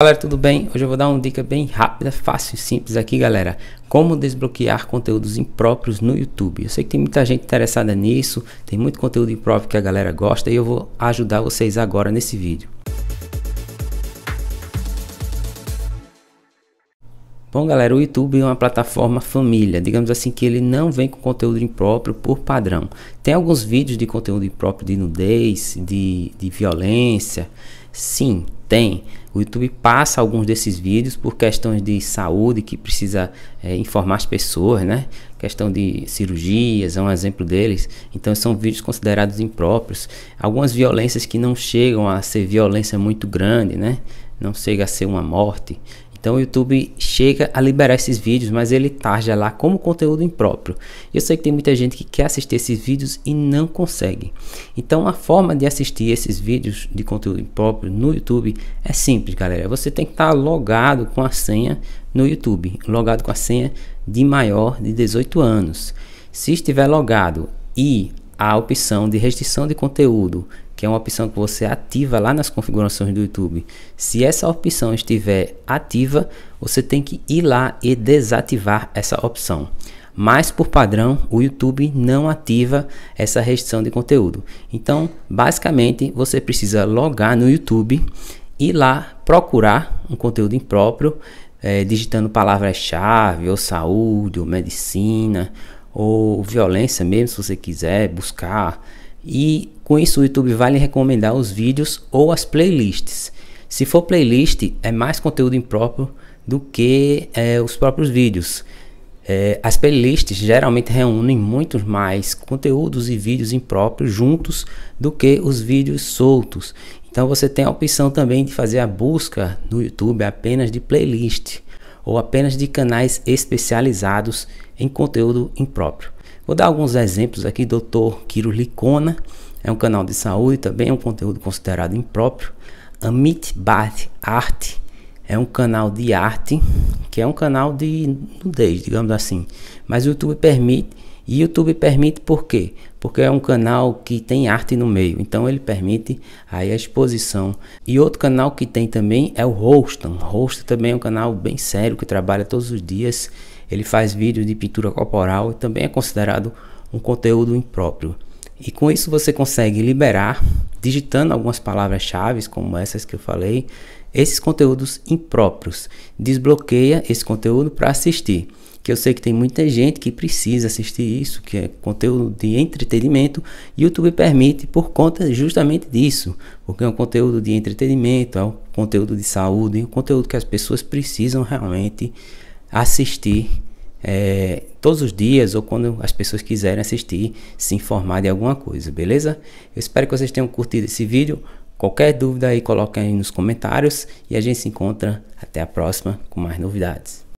Galera, tudo bem? Hoje eu vou dar uma dica bem rápida, fácil e simples aqui, galera. Como desbloquear conteúdos impróprios no YouTube. Eu sei que tem muita gente interessada nisso, tem muito conteúdo impróprio que a galera gosta e eu vou ajudar vocês agora nesse vídeo. Bom, galera, o YouTube é uma plataforma família, digamos assim que ele não vem com conteúdo impróprio por padrão. Tem alguns vídeos de conteúdo impróprio de nudez, de, de violência, sim, tem. O YouTube passa alguns desses vídeos por questões de saúde que precisa é, informar as pessoas, né? Questão de cirurgias é um exemplo deles. Então são vídeos considerados impróprios. Algumas violências que não chegam a ser violência muito grande, né? Não chega a ser uma morte. Então o YouTube chega a liberar esses vídeos, mas ele tarja lá como conteúdo impróprio. Eu sei que tem muita gente que quer assistir esses vídeos e não consegue. Então a forma de assistir esses vídeos de conteúdo impróprio no YouTube é simples, galera. Você tem que estar tá logado com a senha no YouTube, logado com a senha de maior de 18 anos. Se estiver logado e a opção de restrição de conteúdo, que é uma opção que você ativa lá nas configurações do YouTube. Se essa opção estiver ativa, você tem que ir lá e desativar essa opção. Mas por padrão, o YouTube não ativa essa restrição de conteúdo. Então, basicamente, você precisa logar no YouTube e lá procurar um conteúdo impróprio, é, digitando palavras-chave, ou saúde, ou medicina, ou violência mesmo, se você quiser buscar. E com isso o YouTube vai lhe recomendar os vídeos ou as playlists. Se for playlist, é mais conteúdo impróprio do que é, os próprios vídeos. É, as playlists geralmente reúnem muitos mais conteúdos e vídeos impróprios juntos do que os vídeos soltos. Então você tem a opção também de fazer a busca no YouTube apenas de playlist ou apenas de canais especializados em conteúdo impróprio. Vou dar alguns exemplos aqui, Dr. Kiro Licona, é um canal de saúde, também é um conteúdo considerado impróprio. Amit Bath Art é um canal de arte, que é um canal de nudez, digamos assim, mas o YouTube permite e YouTube permite por quê? Porque é um canal que tem arte no meio, então ele permite aí a exposição. E outro canal que tem também é o Rostam. Rostam também é um canal bem sério que trabalha todos os dias. Ele faz vídeos de pintura corporal e também é considerado um conteúdo impróprio. E com isso você consegue liberar, digitando algumas palavras-chave, como essas que eu falei, esses conteúdos impróprios. Desbloqueia esse conteúdo para assistir que eu sei que tem muita gente que precisa assistir isso, que é conteúdo de entretenimento, YouTube permite por conta justamente disso, porque é um conteúdo de entretenimento, é um conteúdo de saúde, é um conteúdo que as pessoas precisam realmente assistir é, todos os dias ou quando as pessoas quiserem assistir, se informar de alguma coisa, beleza? Eu espero que vocês tenham curtido esse vídeo. Qualquer dúvida aí, coloquem aí nos comentários e a gente se encontra até a próxima com mais novidades.